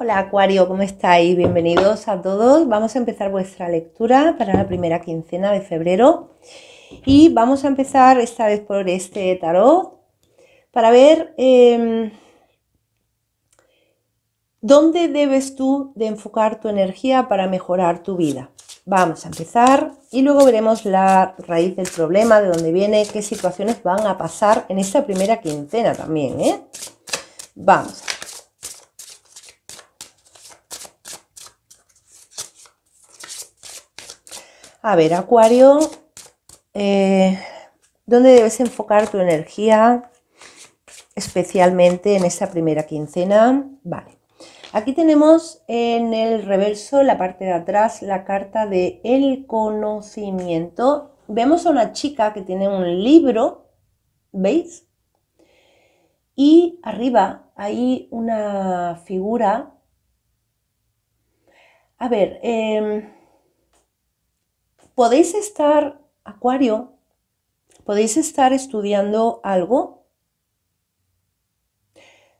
Hola Acuario, ¿cómo estáis? Bienvenidos a todos. Vamos a empezar vuestra lectura para la primera quincena de febrero y vamos a empezar esta vez por este tarot para ver em, dónde debes tú de enfocar tu energía para mejorar tu vida. Vamos a empezar y luego veremos la raíz del problema, de dónde viene, qué situaciones van a pasar en esta primera quincena también. ¿eh? Vamos A ver, Acuario, eh, ¿dónde debes enfocar tu energía? Especialmente en esta primera quincena. Vale. Aquí tenemos en el reverso, la parte de atrás, la carta de el conocimiento. Vemos a una chica que tiene un libro, ¿veis? Y arriba hay una figura. A ver, em, podéis estar, Acuario, podéis estar estudiando algo.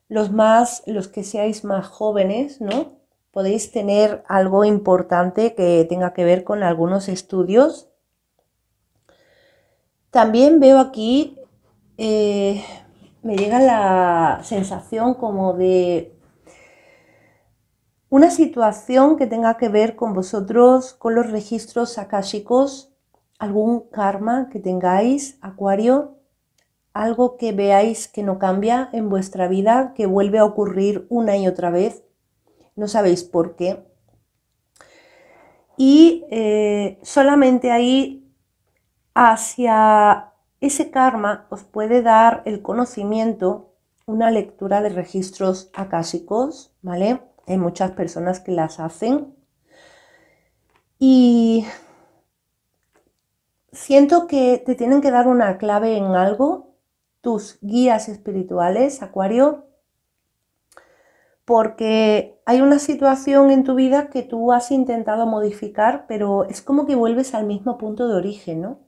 Los más, los que seáis más jóvenes, ¿no? Podéis tener algo importante que tenga que ver con algunos estudios. También veo aquí, eh, me llega la sensación como de una situación que tenga que ver con vosotros, con los registros akáshicos, algún karma que tengáis, Acuario, algo que veáis que no cambia en vuestra vida, que vuelve a ocurrir una y otra vez, no sabéis por qué. Y eh, solamente ahí hacia ese karma os puede dar el conocimiento, una lectura de registros akáshicos, ¿vale? Hay muchas personas que las hacen. Y siento que te tienen que dar una clave en algo, tus guías espirituales, Acuario, porque hay una situación en tu vida que tú has intentado modificar, pero es como que vuelves al mismo punto de origen, ¿no?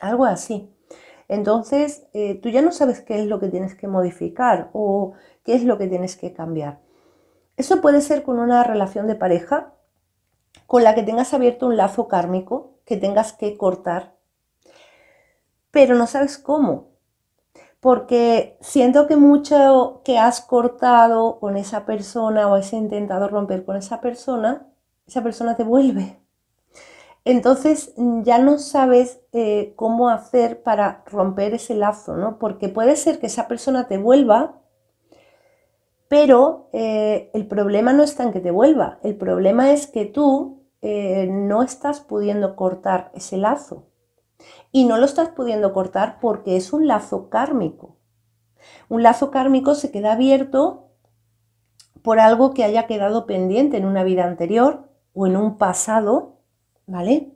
Algo así. Entonces, eh, tú ya no sabes qué es lo que tienes que modificar o qué es lo que tienes que cambiar. Eso puede ser con una relación de pareja con la que tengas abierto un lazo kármico que tengas que cortar, pero no sabes cómo, porque siento que mucho que has cortado con esa persona o has intentado romper con esa persona, esa persona te vuelve. Entonces ya no sabes eh, cómo hacer para romper ese lazo, ¿no? Porque puede ser que esa persona te vuelva pero eh, el problema no está en que te vuelva, el problema es que tú eh, no estás pudiendo cortar ese lazo. Y no lo estás pudiendo cortar porque es un lazo kármico. Un lazo kármico se queda abierto por algo que haya quedado pendiente en una vida anterior o en un pasado, ¿vale?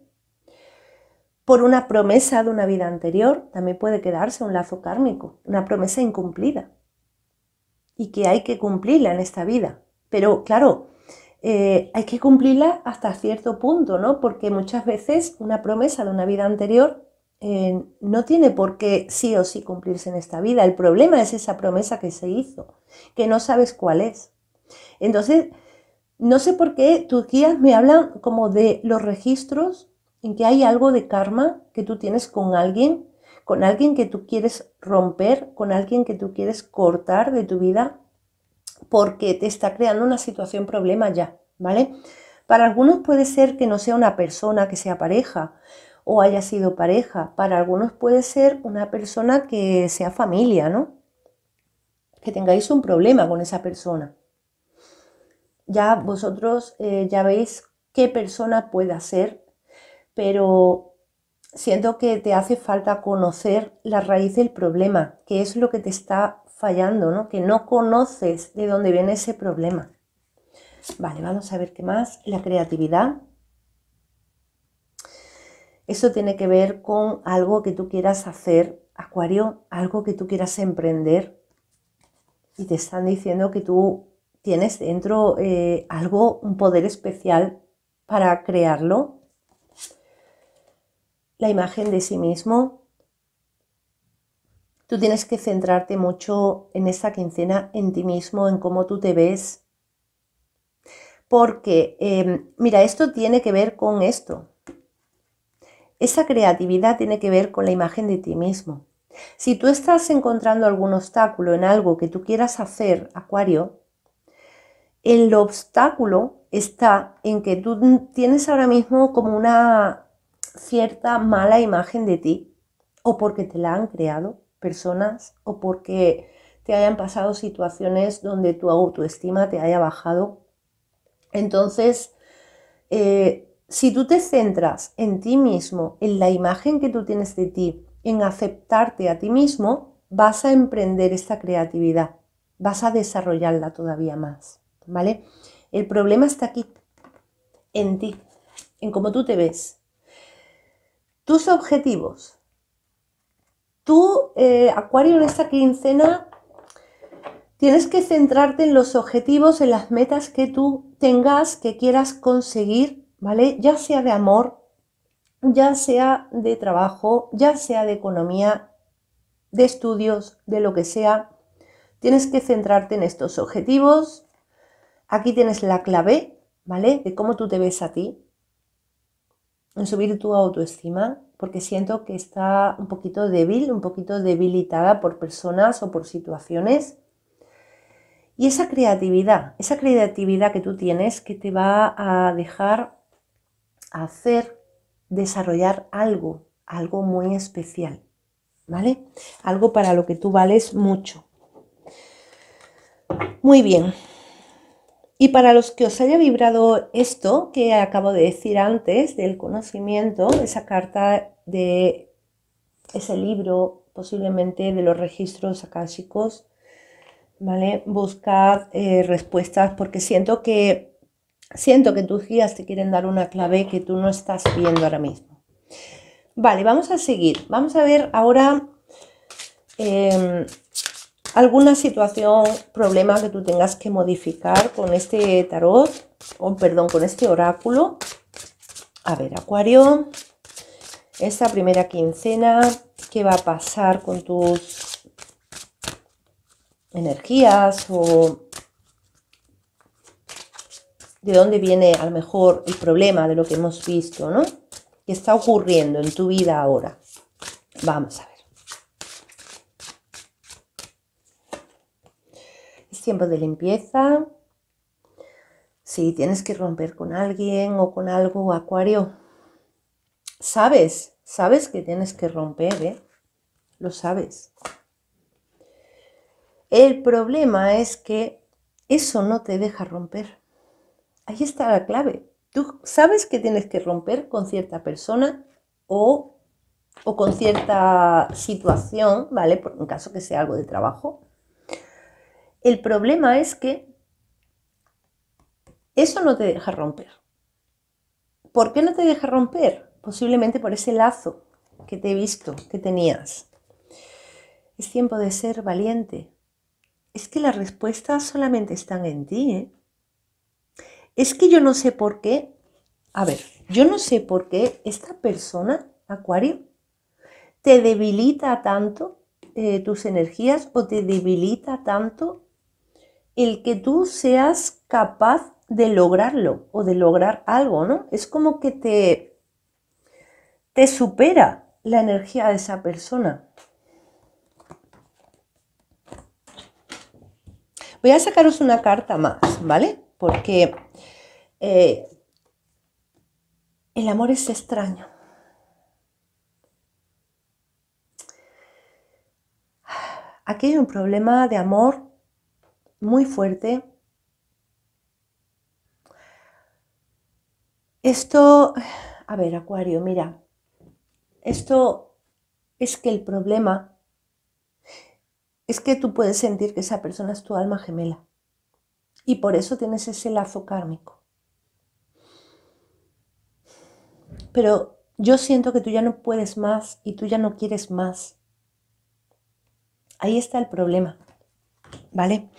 Por una promesa de una vida anterior también puede quedarse un lazo kármico, una promesa incumplida y que hay que cumplirla en esta vida. Pero claro, eh, hay que cumplirla hasta cierto punto, ¿no? Porque muchas veces una promesa de una vida anterior eh, no tiene por qué sí o sí cumplirse en esta vida. El problema es esa promesa que se hizo, que no sabes cuál es. Entonces, no sé por qué tus guías me hablan como de los registros en que hay algo de karma que tú tienes con alguien con alguien que tú quieres romper, con alguien que tú quieres cortar de tu vida porque te está creando una situación problema ya, ¿vale? Para algunos puede ser que no sea una persona, que sea pareja o haya sido pareja. Para algunos puede ser una persona que sea familia, ¿no? Que tengáis un problema con esa persona. Ya vosotros eh, ya veis qué persona pueda ser, pero siento que te hace falta conocer la raíz del problema, que es lo que te está fallando, ¿no? Que no conoces de dónde viene ese problema. Vale, vamos a ver qué más. La creatividad. Eso tiene que ver con algo que tú quieras hacer, Acuario, algo que tú quieras emprender. Y te están diciendo que tú tienes dentro eh, algo, un poder especial para crearlo, la imagen de sí mismo. Tú tienes que centrarte mucho en esta quincena, en ti mismo, en cómo tú te ves. Porque, em, mira, esto tiene que ver con esto. Esa creatividad tiene que ver con la imagen de ti mismo. Si tú estás encontrando algún obstáculo en algo que tú quieras hacer, Acuario, el obstáculo está en que tú tienes ahora mismo como una cierta mala imagen de ti o porque te la han creado personas o porque te hayan pasado situaciones donde tu autoestima te haya bajado. Entonces, eh, si tú te centras en ti mismo, en la imagen que tú tienes de ti, en aceptarte a ti mismo, vas a emprender esta creatividad, vas a desarrollarla todavía más, ¿vale? El problema está aquí, en ti, en cómo tú te ves, tus objetivos. Tú, eh, Acuario, en esta quincena tienes que centrarte en los objetivos, en las metas que tú tengas, que quieras conseguir, ¿vale? Ya sea de amor, ya sea de trabajo, ya sea de economía, de estudios, de lo que sea. Tienes que centrarte en estos objetivos. Aquí tienes la clave, ¿vale? De cómo tú te ves a ti en subir tu autoestima, porque siento que está un poquito débil, un poquito debilitada por personas o por situaciones. Y esa creatividad, esa creatividad que tú tienes que te va a dejar hacer, desarrollar algo, algo muy especial, ¿vale? Algo para lo que tú vales mucho. Muy bien, y para los que os haya vibrado esto que acabo de decir antes del conocimiento, esa carta de ese libro, posiblemente de los registros akáshicos, ¿vale? buscar eh, respuestas porque siento que siento que tus guías te quieren dar una clave que tú no estás viendo ahora mismo. Vale, vamos a seguir. Vamos a ver ahora em, alguna situación, problema que tú tengas que modificar con este tarot, o perdón, con este oráculo. A ver, Acuario, esta primera quincena, ¿qué va a pasar con tus energías de dónde viene a lo mejor el problema de lo que hemos visto, ¿no? ¿Qué está ocurriendo en tu vida ahora? Vamos a ver. tiempo de limpieza. Si tienes que romper con alguien o con algo, Acuario, sabes, sabes que tienes que romper, ¿eh? Lo sabes. El problema es que eso no te deja romper. Ahí está la clave. Tú sabes que tienes que romper con cierta persona o, o con cierta situación, ¿vale? Por, en caso que sea algo de trabajo el problema es que eso no te deja romper. ¿Por qué no te deja romper? Posiblemente por ese lazo que te he visto, que tenías. Es tiempo de ser valiente. Es que las respuestas solamente están en ti. ¿eh? Es que yo no sé por qué. A ver, yo no sé por qué esta persona, Acuario, te debilita tanto eh, tus energías o te debilita tanto el que tú seas capaz de lograrlo o de lograr algo, ¿no? Es como que te, te supera la energía de esa persona. Voy a sacaros una carta más, ¿vale? Porque eh, el amor es extraño. Aquí hay un problema de amor muy fuerte. Esto, a ver, Acuario, mira, esto es que el problema es que tú puedes sentir que esa persona es tu alma gemela y por eso tienes ese lazo kármico. Pero yo siento que tú ya no puedes más y tú ya no quieres más. Ahí está el problema. ¿vale?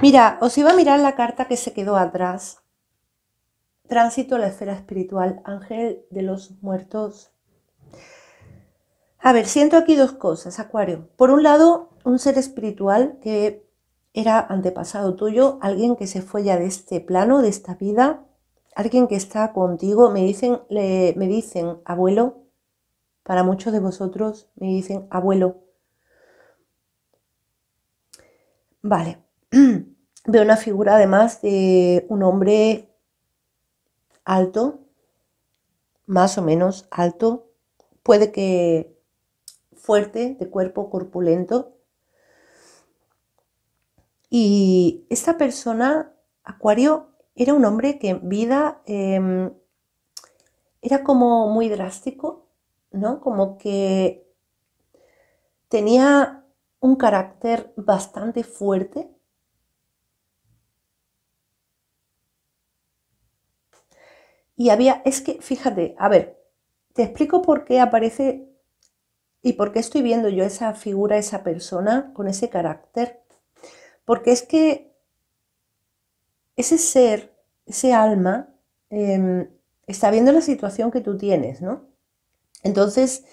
Mira, os iba a mirar la carta que se quedó atrás. Tránsito a la esfera espiritual, ángel de los muertos. A ver, siento aquí dos cosas, Acuario. Por un lado, un ser espiritual que era antepasado tuyo, alguien que se fue ya de este plano, de esta vida, alguien que está contigo. Me dicen, me dicen abuelo, para muchos de vosotros me dicen abuelo, Vale. Veo una figura además de un hombre alto, más o menos alto, puede que fuerte, de cuerpo corpulento. Y esta persona, Acuario, era un hombre que en vida em, era como muy drástico, ¿no? Como que tenía un carácter bastante fuerte. Y había, es que, fíjate, a ver, te explico por qué aparece y por qué estoy viendo yo esa figura, esa persona con ese carácter. Porque es que ese ser, ese alma, em, está viendo la situación que tú tienes, ¿no? Entonces,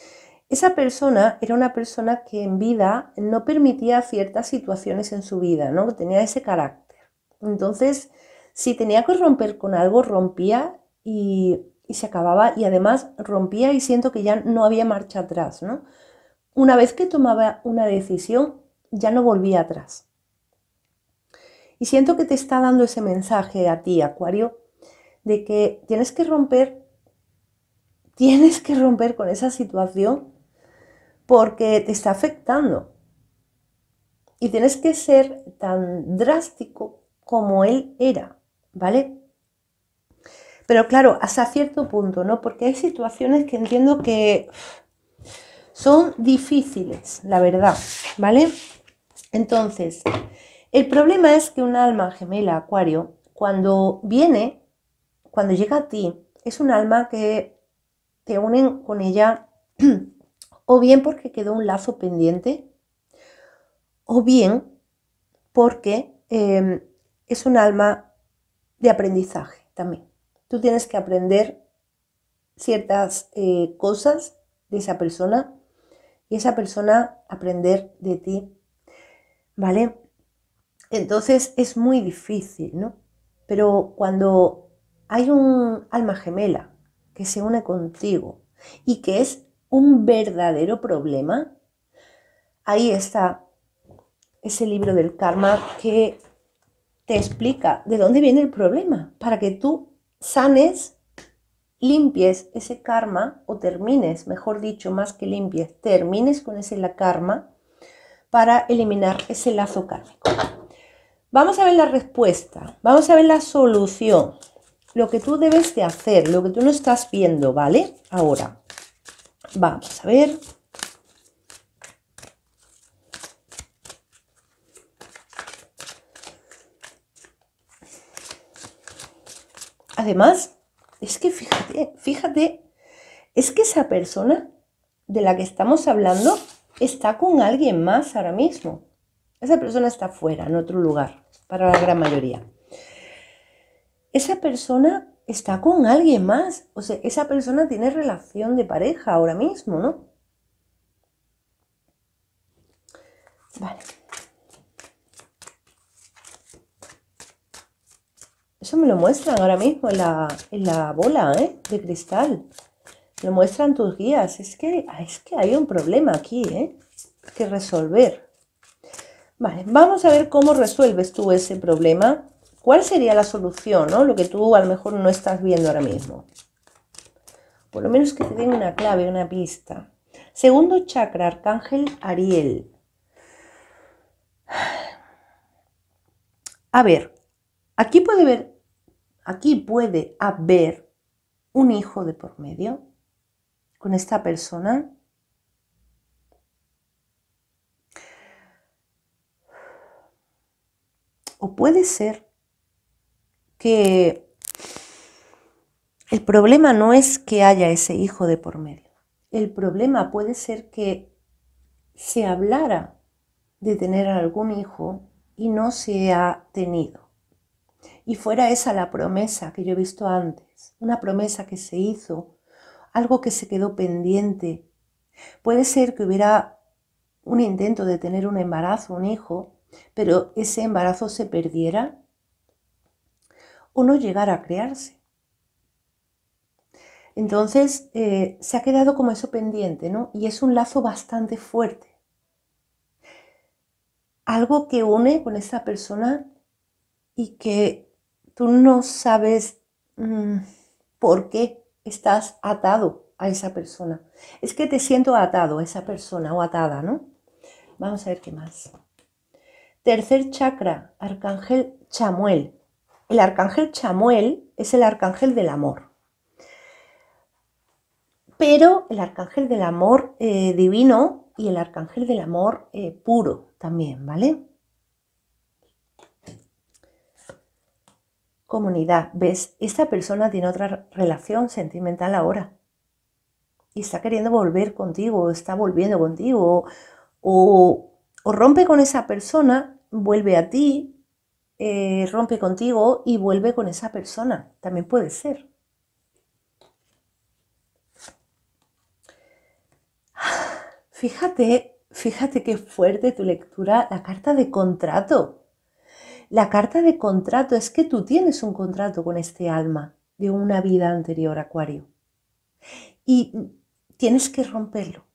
esa persona era una persona que en vida no permitía ciertas situaciones en su vida, ¿no? Tenía ese carácter. Entonces, si tenía que romper con algo, rompía y, se acababa y además rompía y siento que ya no había marcha atrás, ¿no? Una vez que tomaba una decisión, ya no volvía atrás. Y siento que te está dando ese mensaje a ti, Acuario, de que tienes que romper, tienes que romper con esa situación porque te está afectando. Y tienes que ser tan drástico como él era, ¿vale? Pero claro, hasta cierto punto, ¿no? Porque hay situaciones que entiendo que son difíciles, la verdad, ¿vale? Entonces, el problema es que un alma gemela acuario, cuando viene, cuando llega a ti, es un alma que te unen con ella o bien porque quedó un lazo pendiente, o bien porque em, es un alma de aprendizaje también. Tú tienes que aprender ciertas eh, cosas de esa persona y esa persona aprender de ti, ¿vale? Entonces es muy difícil, ¿no? Pero cuando hay un alma gemela que se une contigo y que es un verdadero problema? Ahí está ese libro del karma que te explica de dónde viene el problema para que tú sanes, limpies ese karma o termines, mejor dicho, más que limpies, termines con ese la karma para eliminar ese lazo kármico. Vamos a ver la respuesta, vamos a ver la solución, lo que tú debes de hacer, lo que tú no estás viendo, ¿vale? Ahora, Vamos a ver. Además, es que fíjate, fíjate, es que esa persona de la que estamos hablando está con alguien más ahora mismo. Esa persona está fuera, en otro lugar, para la gran mayoría. Esa persona está con alguien más. O sea, esa persona tiene relación de pareja ahora mismo, ¿no? Vale. Eso me lo muestran ahora mismo en la, bola ¿eh? de cristal. Lo muestran tus guías. Es que, es que hay un problema aquí, ¿eh? que resolver. Vale, vamos a ver cómo resuelves tú ese problema ¿Cuál sería la solución? ¿no? Lo que tú a lo mejor no estás viendo ahora mismo. Por lo menos que te den una clave, una pista. Segundo chakra, Arcángel Ariel. A ver, aquí puede ver, aquí puede haber un hijo de por medio con esta persona. O puede ser que el problema no es que haya ese hijo de por medio. El problema puede ser que se hablara de tener algún hijo y no se ha tenido. Y fuera esa la promesa que yo he visto antes, una promesa que se hizo, algo que se quedó pendiente. Puede ser que hubiera un intento de tener un embarazo, un hijo, pero ese embarazo se perdiera o no llegar a crearse. Entonces, eh, se ha quedado como eso pendiente, ¿no? Y es un lazo bastante fuerte. Algo que une con esa persona y que tú no sabes mm, por qué estás atado a esa persona. Es que te siento atado a esa persona o atada, ¿no? Vamos a ver qué más. Tercer chakra, Arcángel Chamuel el arcángel Chamuel es el arcángel del amor. Pero el arcángel del amor eh, divino y el arcángel del amor eh, puro también, ¿vale? Comunidad, ¿ves? Esta persona tiene otra relación sentimental ahora. Y está queriendo volver contigo, está volviendo contigo, o rompe con esa persona, vuelve a ti, eh, rompe contigo y vuelve con esa persona. También puede ser. Fíjate, fíjate qué fuerte tu lectura, la carta de contrato. La carta de contrato es que tú tienes un contrato con este alma de una vida anterior, Acuario. Y tienes que romperlo,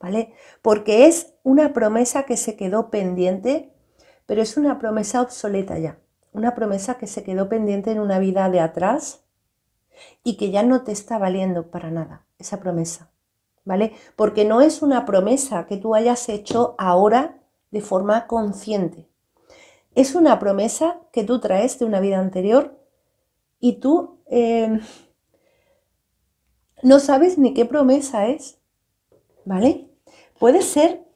¿vale? Porque es una promesa que se quedó pendiente pero es una promesa obsoleta ya, una promesa que se quedó pendiente en una vida de atrás y que ya no te está valiendo para nada esa promesa, ¿vale? Porque no es una promesa que tú hayas hecho ahora de forma consciente. Es una promesa que tú traes de una vida anterior y tú em, no sabes ni qué promesa es, ¿vale? Puede ser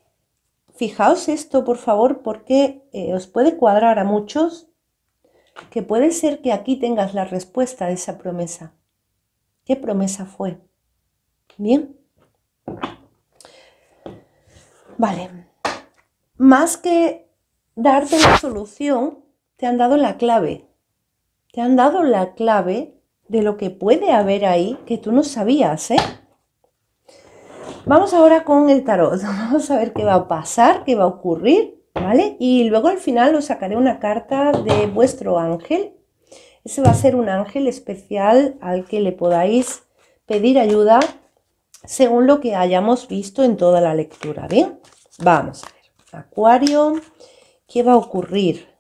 Fijaos esto, por favor, porque eh, os puede cuadrar a muchos que puede ser que aquí tengas la respuesta de esa promesa. ¿Qué promesa fue? Bien. Vale. Más que darte la solución, te han dado la clave. Te han dado la clave de lo que puede haber ahí que tú no sabías, ¿eh? Vamos ahora con el tarot. Vamos a ver qué va a pasar, qué va a ocurrir, ¿vale? Y luego al final os sacaré una carta de vuestro ángel. Ese va a ser un ángel especial al que le podáis pedir ayuda según lo que hayamos visto en toda la lectura, ¿bien? Vamos a ver. Acuario, ¿qué va a ocurrir?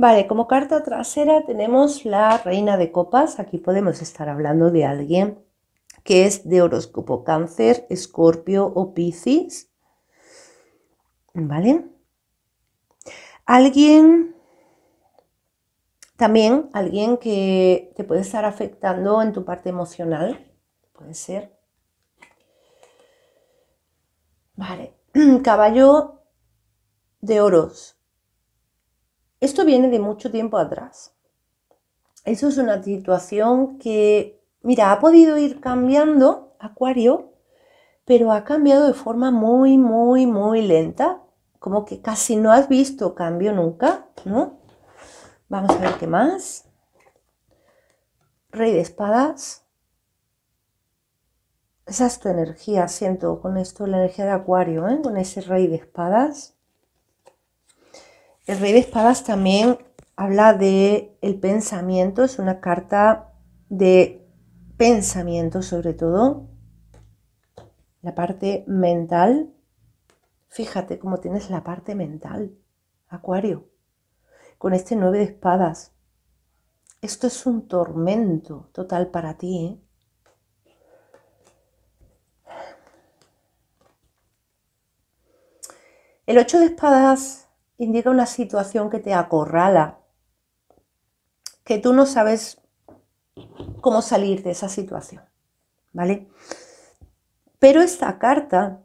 Vale, como carta trasera tenemos la reina de copas. Aquí podemos estar hablando de alguien que es de horóscopo cáncer, escorpio o piscis. ¿Vale? Alguien, también alguien que te puede estar afectando en tu parte emocional, puede ser. Vale, caballo de oros. Esto viene de mucho tiempo atrás. Eso es una situación que, mira, ha podido ir cambiando, Acuario, pero ha cambiado de forma muy, muy, muy lenta, como que casi no has visto cambio nunca, ¿no? Vamos a ver qué más. Rey de espadas. Esa es tu energía, siento, con esto la energía de Acuario, ¿eh? con ese rey de espadas. El rey de espadas también habla de el pensamiento, es una carta de pensamiento sobre todo, la parte mental. Fíjate cómo tienes la parte mental, Acuario, con este nueve de espadas. Esto es un tormento total para ti. ¿eh? El ocho de espadas indica una situación que te acorrala, que tú no sabes cómo salir de esa situación, ¿vale? Pero esta carta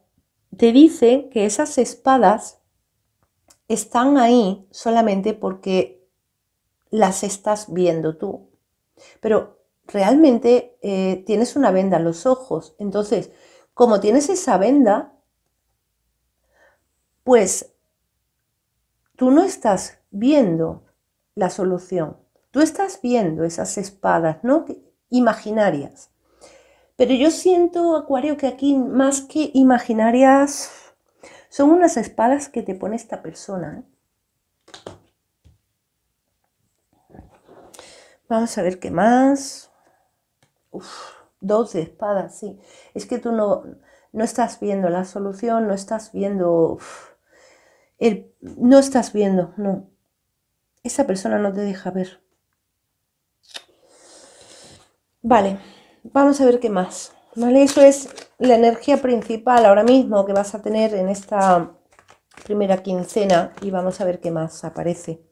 te dice que esas espadas están ahí solamente porque las estás viendo tú. Pero realmente eh, tienes una venda en los ojos. Entonces, como tienes esa venda, pues Tú no estás viendo la solución, tú estás viendo esas espadas ¿no? imaginarias. Pero yo siento, Acuario, que aquí más que imaginarias son unas espadas que te pone esta persona. ¿eh? Vamos a ver qué más. Uf, dos espadas, sí. Es que tú no, no estás viendo la solución, no estás viendo no estás viendo, no. Esa persona no te deja ver. Vale, vamos a ver qué más. ¿Vale? Eso es la energía principal ahora mismo que vas a tener en esta primera quincena y vamos a ver qué más aparece.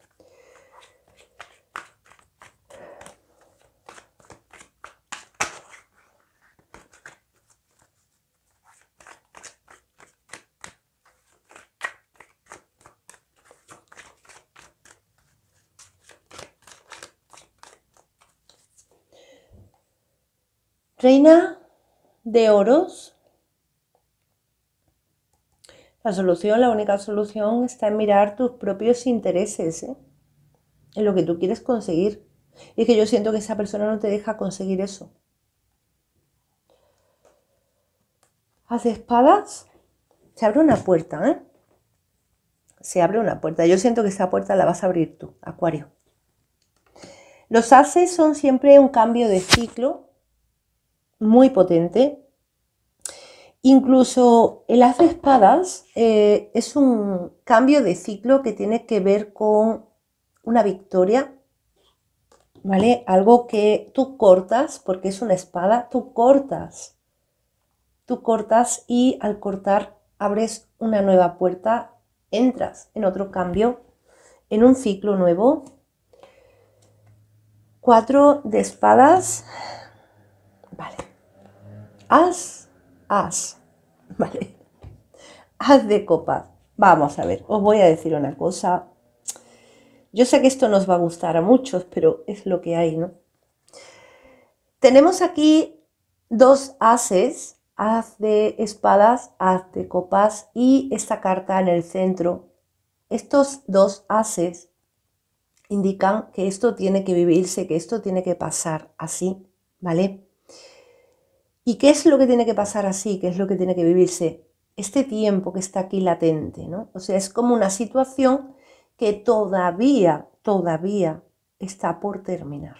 Reina de oros. La solución, la única solución está en mirar tus propios intereses, ¿eh? en lo que tú quieres conseguir. Y es que yo siento que esa persona no te deja conseguir eso. Haz espadas, se abre una puerta, ¿eh? Se abre una puerta. Yo siento que esa puerta la vas a abrir tú, Acuario. Los haces son siempre un cambio de ciclo, muy potente. Incluso el haz de espadas eh, es un cambio de ciclo que tiene que ver con una victoria, ¿vale? Algo que tú cortas, porque es una espada, tú cortas. Tú cortas y al cortar abres una nueva puerta, entras en otro cambio, en un ciclo nuevo. Cuatro de espadas. Vale haz, haz, ¿vale? Haz de copas. Vamos a ver, os voy a decir una cosa. Yo sé que esto nos va a gustar a muchos, pero es lo que hay, ¿no? Tenemos aquí dos haces, haz de espadas, haz de copas y esta carta en el centro. Estos dos haces indican que esto tiene que vivirse, que esto tiene que pasar así, ¿vale? ¿Y qué es lo que tiene que pasar así? ¿Qué es lo que tiene que vivirse? Este tiempo que está aquí latente, ¿no? O sea, es como una situación que todavía, todavía está por terminar.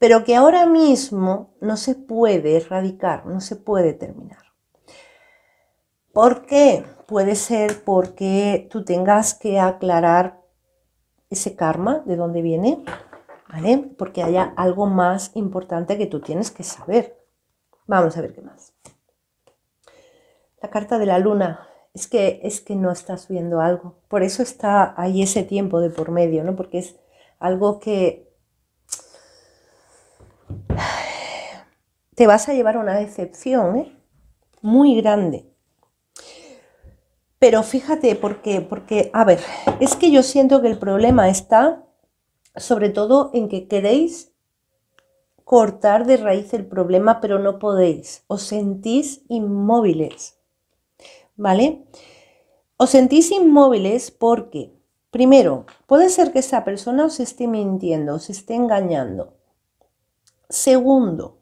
Pero que ahora mismo no se puede erradicar, no se puede terminar. ¿Por qué? Puede ser porque tú tengas que aclarar ese karma, de dónde viene, ¿vale? Porque haya algo más importante que tú tienes que saber. Vamos a ver qué más. La carta de la luna. Es que, es que no está subiendo algo. Por eso está ahí ese tiempo de por medio, ¿no? Porque es algo que te vas a llevar una decepción ¿eh? muy grande. Pero fíjate, ¿por Porque, a ver, es que yo siento que el problema está sobre todo en que queréis cortar de raíz el problema, pero no podéis. Os sentís inmóviles. ¿Vale? Os sentís inmóviles porque, primero, puede ser que esa persona os esté mintiendo, os esté engañando. Segundo,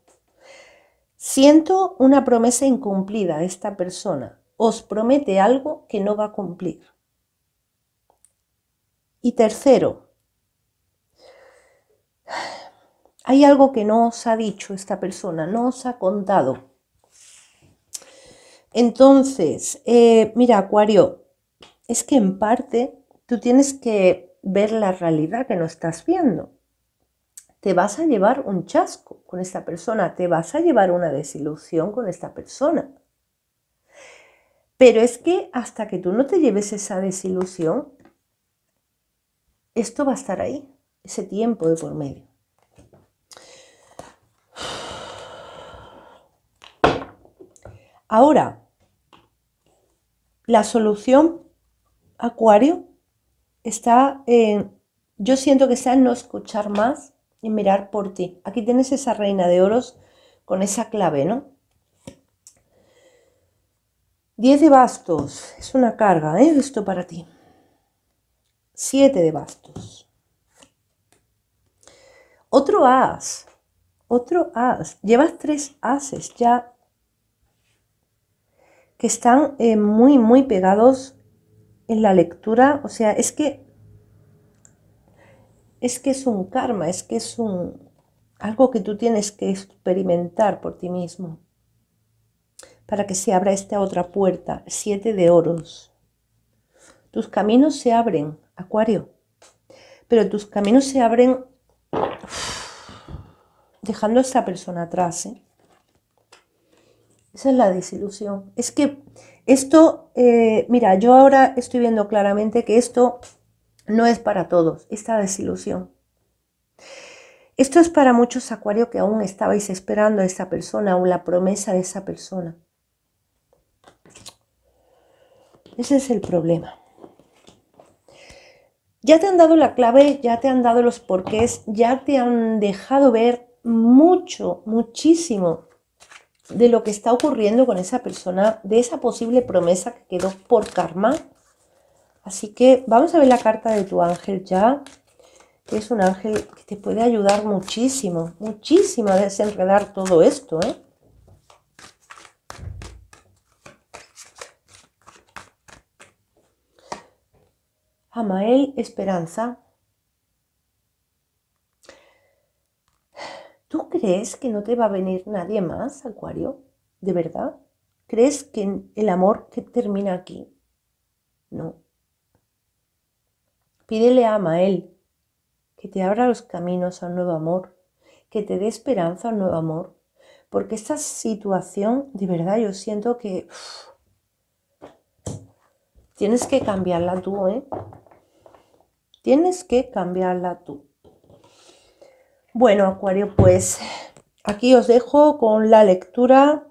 siento una promesa incumplida de esta persona. Os promete algo que no va a cumplir. Y tercero, hay algo que no os ha dicho esta persona, no os ha contado. Entonces, eh, mira, Acuario, es que en parte tú tienes que ver la realidad que no estás viendo. Te vas a llevar un chasco con esta persona, te vas a llevar una desilusión con esta persona. Pero es que hasta que tú no te lleves esa desilusión, esto va a estar ahí, ese tiempo de por medio. Ahora, la solución Acuario está en, yo siento que está en no escuchar más y mirar por ti. Aquí tienes esa reina de oros con esa clave, ¿no? Diez de bastos, es una carga, ¿eh? Esto para ti. Siete de bastos. Otro as, otro as. Llevas tres ases ya que están eh, muy, muy pegados en la lectura. O sea, es que es que es un karma, es que es un algo que tú tienes que experimentar por ti mismo para que se abra esta otra puerta, siete de oros. Tus caminos se abren, Acuario, pero tus caminos se abren dejando a esta persona atrás, ¿eh? Esa es la desilusión. Es que esto, eh, mira, yo ahora estoy viendo claramente que esto no es para todos, esta desilusión. Esto es para muchos acuario que aún estabais esperando a esa persona o la promesa de esa persona. Ese es el problema. Ya te han dado la clave, ya te han dado los porqués, ya te han dejado ver mucho, muchísimo de lo que está ocurriendo con esa persona, de esa posible promesa que quedó por karma. Así que vamos a ver la carta de tu ángel ya. Es un ángel que te puede ayudar muchísimo, muchísimo a desenredar todo esto. ¿eh? Amael Esperanza, ¿Tú crees que no te va a venir nadie más, Acuario? ¿De verdad? ¿Crees que el amor que termina aquí? No. Pídele a Mael que te abra los caminos a un nuevo amor, que te dé esperanza a un nuevo amor, porque esta situación, de verdad, yo siento que tienes que cambiarla tú, ¿eh? Tienes que cambiarla tú. Bueno, Acuario, pues aquí os dejo con la lectura.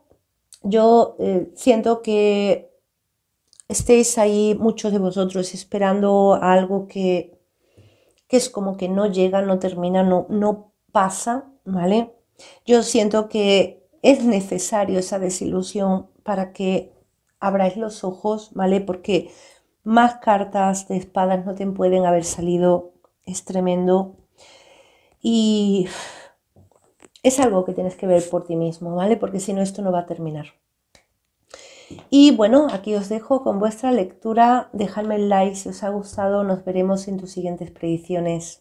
Yo eh, siento que estéis ahí muchos de vosotros esperando algo que, es como que no llega, no termina, no, no pasa, ¿vale? Yo siento que es necesario esa desilusión para que abráis los ojos, ¿vale? Porque más cartas de espadas no te pueden haber salido, es tremendo. Y es algo que tienes que ver por ti mismo, ¿vale? Porque si no, esto no va a terminar. Y bueno, aquí os dejo con vuestra lectura. Dejadme el like si os ha gustado. Nos veremos en tus siguientes predicciones.